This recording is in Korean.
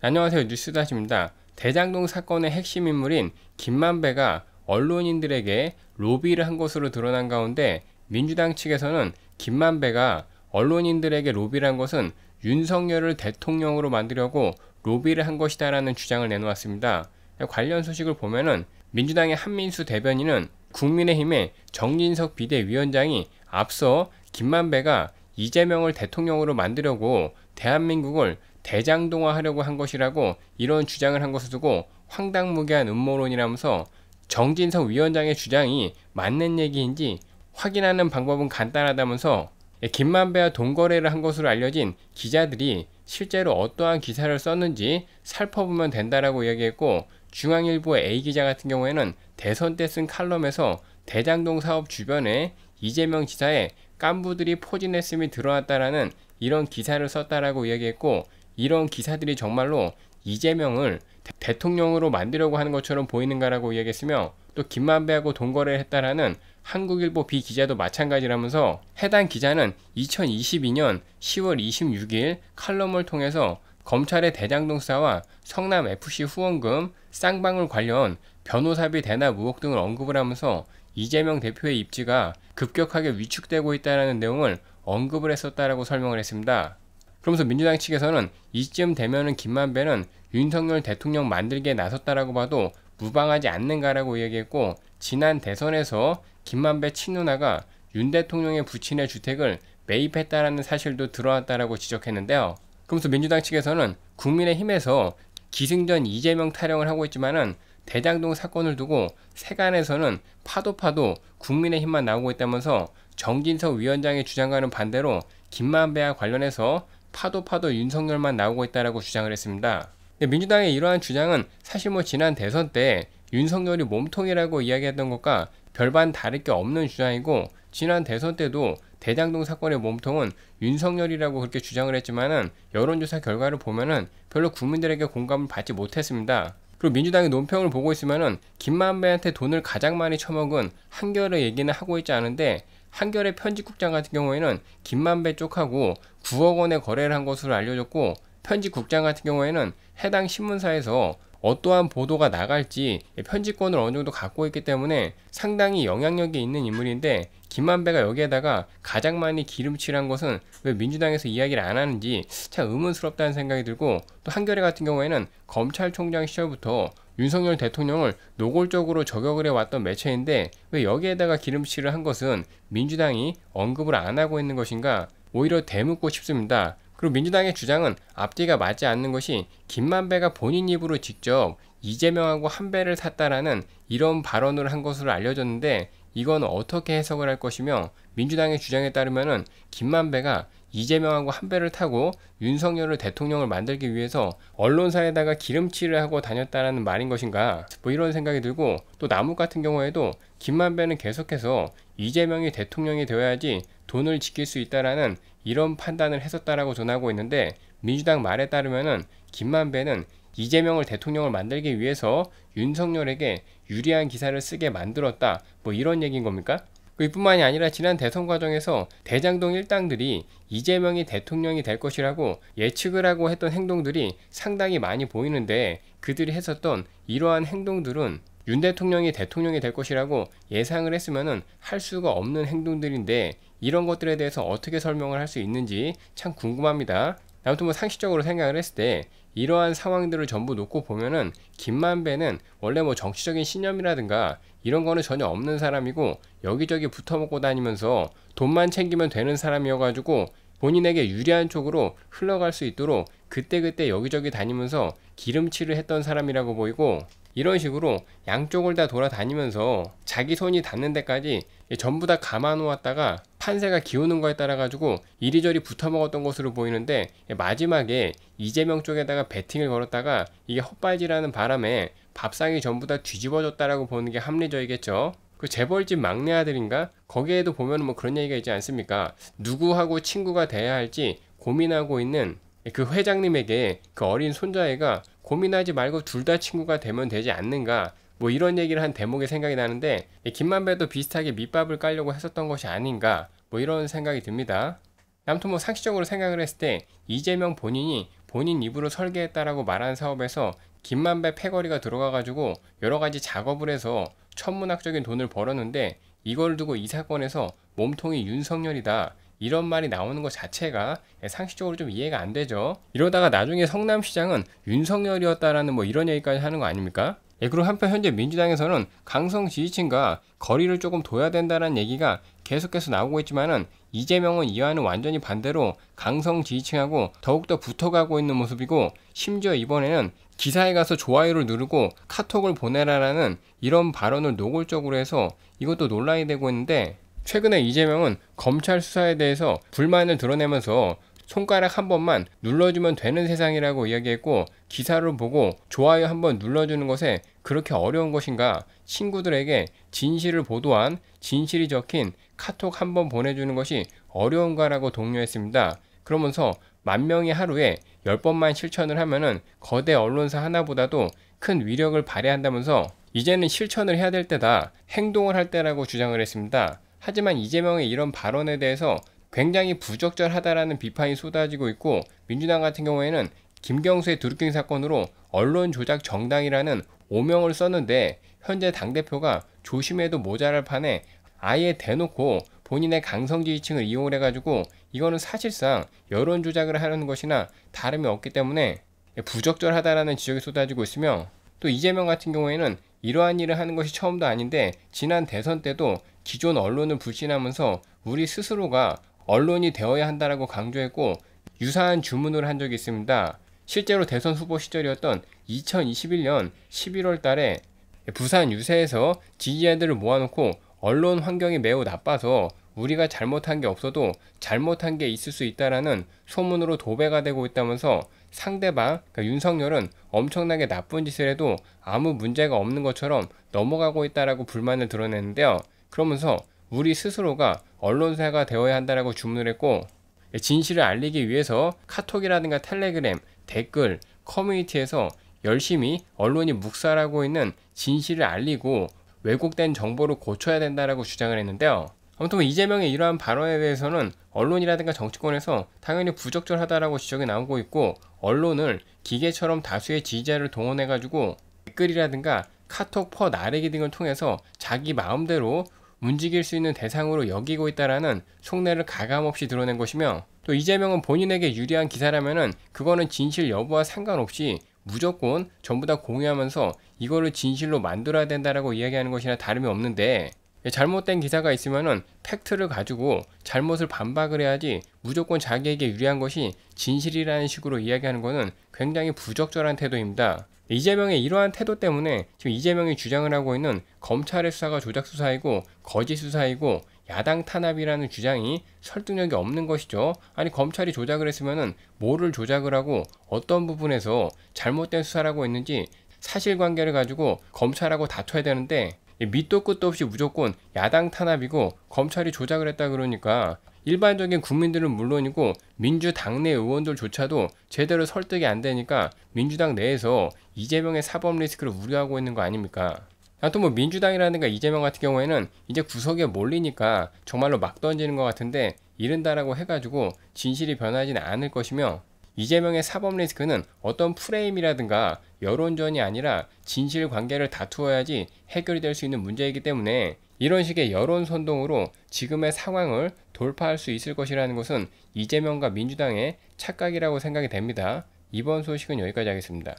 안녕하세요 뉴스다시입니다. 대장동 사건의 핵심 인물인 김만배가 언론인들에게 로비를 한 것으로 드러난 가운데 민주당 측에서는 김만배가 언론인들에게 로비를 한 것은 윤석열을 대통령으로 만들려고 로비를 한 것이다라는 주장을 내놓았습니다. 관련 소식을 보면은 민주당의 한민수 대변인은 국민의힘의 정진석 비대위원장이 앞서 김만배가 이재명을 대통령으로 만들려고 대한민국을 대장동화하려고 한 것이라고 이런 주장을 한 것을 두고 황당무계한 음모론이라면서 정진석 위원장의 주장이 맞는 얘기인지 확인하는 방법은 간단하다면서 김만배와 동거래를 한 것으로 알려진 기자들이 실제로 어떠한 기사를 썼는지 살펴보면 된다라고 이야기했고 중앙일보의 A 기자 같은 경우에는 대선 때 쓴 칼럼에서 대장동 사업 주변에 이재명 지사의 깐부들이 포진했음이 드러났다라는 이런 기사를 썼다라고 이야기했고 이런 기사들이 정말로 이재명을 대통령으로 만들려고 하는 것처럼 보이는가라고 이야기했으며 또 김만배하고 동거래를 했다라는 한국일보 비기자도 마찬가지라면서 해당 기자는 2022년 10월 26일 칼럼을 통해서 검찰의 대장동 사와 성남 FC 후원금, 쌍방울 관련 변호사비 대납 의혹 등을 언급을 하면서 이재명 대표의 입지가 급격하게 위축되고 있다는 내용을 언급을 했었다라고 설명을 했습니다. 그러면서 민주당 측에서는 이쯤 되면은 김만배는 윤석열 대통령 만들기에 나섰다라고 봐도 무방하지 않는가라고 얘기했고 지난 대선에서 김만배 친누나가 윤 대통령의 부친의 주택을 매입했다라는 사실도 드러났다라고 지적했는데요. 그러면서 민주당 측에서는 국민의힘에서 기승전 이재명 타령을 하고 있지만은 대장동 사건을 두고 세간에서는 파도파도 국민의힘만 나오고 있다면서 정진석 위원장의 주장과는 반대로 김만배와 관련해서 파도 파도 윤석열만 나오고 있다라고 주장을 했습니다. 민주당의 이러한 주장은 사실 뭐 지난 대선 때 윤석열이 몸통이라고 이야기했던 것과 별반 다를 게 없는 주장이고 지난 대선 때도 대장동 사건의 몸통은 윤석열이라고 그렇게 주장을 했지만은 여론조사 결과를 보면은 별로 국민들에게 공감을 받지 못했습니다. 그리고 민주당이 논평을 보고 있으면은 김만배한테 돈을 가장 많이 처먹은 한결의 얘기는 하고 있지 않은데 한결의 편집국장 같은 경우에는 김만배 쪽하고 9억 원의 거래를 한 것으로 알려졌고 편집국장 같은 경우에는 해당 신문사에서 어떠한 보도가 나갈지 편집권을 어느 정도 갖고 있기 때문에 상당히 영향력이 있는 인물인데 김만배가 여기에다가 가장 많이 기름칠한 것은 왜 민주당에서 이야기를 안 하는지 참 의문스럽다는 생각이 들고 또 한겨레 같은 경우에는 검찰총장 시절부터 윤석열 대통령을 노골적으로 저격을 해왔던 매체인데 왜 여기에다가 기름칠을 한 것은 민주당이 언급을 안 하고 있는 것인가 오히려 대묻고 싶습니다. 그리고 민주당의 주장은 앞뒤가 맞지 않는 것이 김만배가 본인 입으로 직접 이재명하고 한 배를 샀다라는 이런 발언을 한 것으로 알려졌는데 이건 어떻게 해석을 할 것이며 민주당의 주장에 따르면은 김만배가 이재명하고 한 배를 타고 윤석열을 대통령을 만들기 위해서 언론사에다가 기름칠을 하고 다녔다라는 말인 것인가 뭐 이런 생각이 들고 또 나무 같은 경우에도 김만배는 계속해서 이재명이 대통령이 되어야지 돈을 지킬 수 있다라는 이런 판단을 했었다라고 전하고 있는데 민주당 말에 따르면은 김만배는 이재명을 대통령을 만들기 위해서 윤석열에게 유리한 기사를 쓰게 만들었다. 뭐 이런 얘기인 겁니까? 그뿐만이 아니라 지난 대선 과정에서 대장동 일당들이 이재명이 대통령이 될 것이라고 예측을 하고 했던 행동들이 상당히 많이 보이는데 그들이 했었던 이러한 행동들은 윤 대통령이 대통령이 될 것이라고 예상을 했으면할 수가 없는 행동들인데 이런 것들에 대해서 어떻게 설명을 할 수 있는지 참 궁금합니다. 아무튼 뭐 상식적으로 생각을 했을 때 이러한 상황들을 전부 놓고 보면은 김만배는 원래 뭐 정치적인 신념이라든가 이런 거는 전혀 없는 사람이고 여기저기 붙어먹고 다니면서 돈만 챙기면 되는 사람이어가지고 본인에게 유리한 쪽으로 흘러갈 수 있도록 그때그때 여기저기 다니면서 기름칠을 했던 사람이라고 보이고 이런 식으로 양쪽을 다 돌아다니면서 자기 손이 닿는 데까지 전부 다 감아 놓았다가 판세가 기우는 거에 따라 가지고 이리저리 붙어 먹었던 것으로 보이는데 마지막에 이재명 쪽에다가 배팅을 걸었다가 이게 헛발질하는 바람에 밥상이 전부 다 뒤집어졌다라고 보는 게 합리적이겠죠. 그 재벌집 막내 아들인가? 거기에도 보면 뭐 그런 얘기가 있지 않습니까? 누구하고 친구가 돼야 할지 고민하고 있는 그 회장님에게 그 어린 손자애가 고민하지 말고 둘 다 친구가 되면 되지 않는가 뭐 이런 얘기를 한 대목이 생각이 나는데 김만배도 비슷하게 밑밥을 깔려고 했었던 것이 아닌가 뭐 이런 생각이 듭니다. 아무튼 뭐 상식적으로 생각을 했을 때 이재명 본인이 본인 입으로 설계했다라고 말한 사업에서 김만배 패거리가 들어가가지고 여러 가지 작업을 해서 천문학적인 돈을 벌었는데 이걸 두고 이 사건에서 몸통이 윤석열이다 이런 말이 나오는 것 자체가 상식적으로 좀 이해가 안 되죠. 이러다가 나중에 성남시장은 윤석열이었다라는 뭐 이런 얘기까지 하는 거 아닙니까? 예, 그리고 한편 현재 민주당에서는 강성 지지층과 거리를 조금 둬야 된다는 얘기가 계속해서 나오고 있지만은 이재명은 이와는 완전히 반대로 강성 지지층하고 더욱더 붙어가고 있는 모습이고 심지어 이번에는 기사에 가서 좋아요를 누르고 카톡을 보내라라는 이런 발언을 노골적으로 해서 이것도 논란이 되고 있는데 최근에 이재명은 검찰 수사에 대해서 불만을 드러내면서 손가락 한 번만 눌러주면 되는 세상이라고 이야기했고 기사를 보고 좋아요 한 번 눌러주는 것에 그렇게 어려운 것인가 친구들에게 진실을 보도한 진실이 적힌 카톡 한 번 보내주는 것이 어려운가라고 독려했습니다. 그러면서 만 명이 하루에 10번만 실천을 하면은 거대 언론사 하나보다도 큰 위력을 발휘한다면서 이제는 실천을 해야 될 때다 행동을 할 때라고 주장을 했습니다. 하지만 이재명의 이런 발언에 대해서 굉장히 부적절하다라는 비판이 쏟아지고 있고 민주당 같은 경우에는 김경수의 드루킹 사건으로 언론 조작 정당이라는 오명을 썼는데 현재 당대표가 조심해도 모자랄 판에 아예 대놓고 본인의 강성 지지층을 이용을 해가지고 이거는 사실상 여론 조작을 하는 것이나 다름이 없기 때문에 부적절하다라는 지적이 쏟아지고 있으며 또 이재명 같은 경우에는 이러한 일을 하는 것이 처음도 아닌데 지난 대선 때도 기존 언론을 불신하면서 우리 스스로가 언론이 되어야 한다라고 강조했고 유사한 주문을 한 적이 있습니다. 실제로 대선 후보 시절이었던 2021년 11월 달에 부산 유세에서 지지자들을 모아놓고 언론 환경이 매우 나빠서 우리가 잘못한 게 없어도 잘못한 게 있을 수 있다라는 소문으로 도배가 되고 있다면서 상대방 그러니까 윤석열은 엄청나게 나쁜 짓을 해도 아무 문제가 없는 것처럼 넘어가고 있다라고 불만을 드러냈는데요. 그러면서 우리 스스로가 언론사가 되어야 한다라고 주문을 했고 진실을 알리기 위해서 카톡이라든가 텔레그램, 댓글, 커뮤니티에서 열심히 언론이 묵살하고 있는 진실을 알리고 왜곡된 정보를 고쳐야 된다라고 주장을 했는데요. 아무튼 이재명의 이러한 발언에 대해서는 언론이라든가 정치권에서 당연히 부적절하다라고 지적이 나오고 있고 언론을 기계처럼 다수의 지지자를 동원해가지고 댓글이라든가 카톡 퍼 나르기 등을 통해서 자기 마음대로 움직일 수 있는 대상으로 여기고 있다라는 속내를 가감없이 드러낸 것이며 또 이재명은 본인에게 유리한 기사라면은 그거는 진실 여부와 상관없이 무조건 전부 다 공유하면서 이거를 진실로 만들어야 된다라고 이야기하는 것이나 다름이 없는데 예, 잘못된 기사가 있으면은 팩트를 가지고 잘못을 반박을 해야지 무조건 자기에게 유리한 것이 진실이라는 식으로 이야기하는 것은 굉장히 부적절한 태도입니다. 이재명의 이러한 태도 때문에 지금 이재명이 주장을 하고 있는 검찰의 수사가 조작 수사이고 거짓 수사이고 야당 탄압이라는 주장이 설득력이 없는 것이죠. 아니 검찰이 조작을 했으면은 뭐를 조작을 하고 어떤 부분에서 잘못된 수사라고 했는지 사실관계를 가지고 검찰하고 다퉈야 되는데 밑도 끝도 없이 무조건 야당 탄압이고 검찰이 조작을 했다 그러니까 일반적인 국민들은 물론이고 민주당 내 의원들조차도 제대로 설득이 안 되니까 민주당 내에서 이재명의 사법 리스크를 우려하고 있는 거 아닙니까? 아무튼 뭐 민주당이라든가 이재명 같은 경우에는 이제 구석에 몰리니까 정말로 막 던지는 것 같은데 이른다라고 해가지고 진실이 변하진 않을 것이며 이재명의 사법 리스크는 어떤 프레임이라든가 여론전이 아니라 진실 관계를 다투어야지 해결이 될 수 있는 문제이기 때문에 이런 식의 여론 선동으로 지금의 상황을 돌파할 수 있을 것이라는 것은 이재명과 민주당의 착각이라고 생각이 됩니다. 이번 소식은 여기까지 하겠습니다.